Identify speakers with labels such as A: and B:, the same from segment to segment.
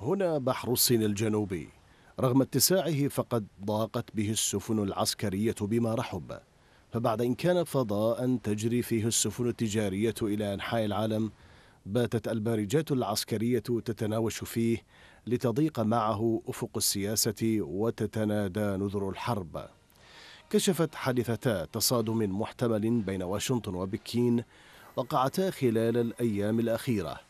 A: هنا بحر الصين الجنوبي رغم اتساعه فقد ضاقت به السفن العسكرية بما رحب فبعد إن كان فضاء تجري فيه السفن التجارية إلى أنحاء العالم باتت البارجات العسكرية تتناوش فيه لتضيق معه أفق السياسة وتتنادى نذر الحرب كشفت حادثتا تصادم محتمل بين واشنطن وبكين وقعتا خلال الأيام الأخيرة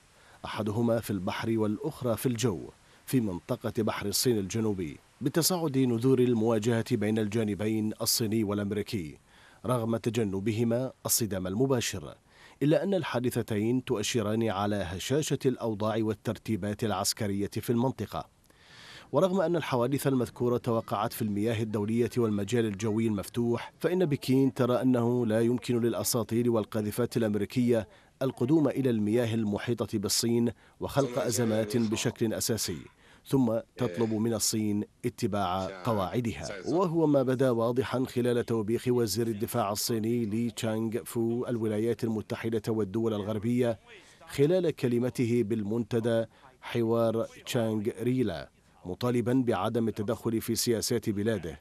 A: أحدهما في البحر والأخرى في الجو في منطقة بحر الصين الجنوبي بتصاعد نذور المواجهة بين الجانبين الصيني والأمريكي رغم تجنبهما الصدام المباشر إلا أن الحادثتين تؤشران على هشاشة الأوضاع والترتيبات العسكرية في المنطقة ورغم أن الحوادث المذكورة توقعت في المياه الدولية والمجال الجوي المفتوح فإن بكين ترى أنه لا يمكن للأساطيل والقاذفات الأمريكية القدوم إلى المياه المحيطة بالصين وخلق أزمات بشكل أساسي ثم تطلب من الصين اتباع قواعدها وهو ما بدا واضحا خلال توبيخ وزير الدفاع الصيني لي تشانغ فو الولايات المتحدة والدول الغربية خلال كلمته بالمنتدى حوار تشانغ ريلا مطالبا بعدم التدخل في سياسات بلاده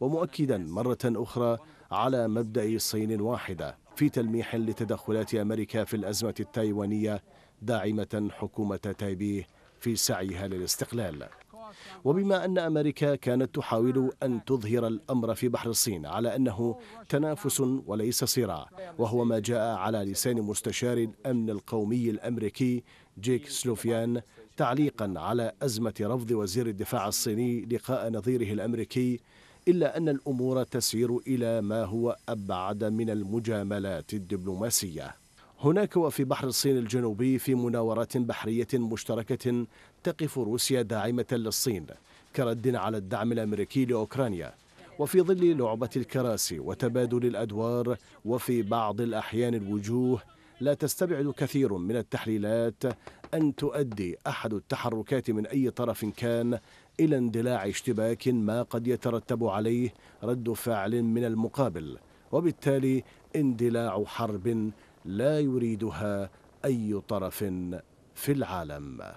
A: ومؤكدا مرة أخرى على مبدأ صين واحدة في تلميح لتدخلات أمريكا في الأزمة التايوانية داعمة حكومة تايبيه في سعيها للاستقلال وبما أن أمريكا كانت تحاول أن تظهر الأمر في بحر الصين على أنه تنافس وليس صراع وهو ما جاء على لسان مستشار الأمن القومي الأمريكي جيك سلوفيان تعليقا على أزمة رفض وزير الدفاع الصيني لقاء نظيره الأمريكي إلا أن الأمور تسير إلى ما هو أبعد من المجاملات الدبلوماسية هناك وفي بحر الصين الجنوبي في مناورات بحرية مشتركة تقف روسيا داعمة للصين كرد على الدعم الأمريكي لأوكرانيا وفي ظل لعبة الكراسي وتبادل الأدوار وفي بعض الأحيان الوجوه لا تستبعد كثير من التحليلات أن تؤدي أحد التحركات من أي طرف كان إلى اندلاع اشتباك ما قد يترتب عليه رد فعل من المقابل وبالتالي اندلاع حرب لا يريدها أي طرف في العالم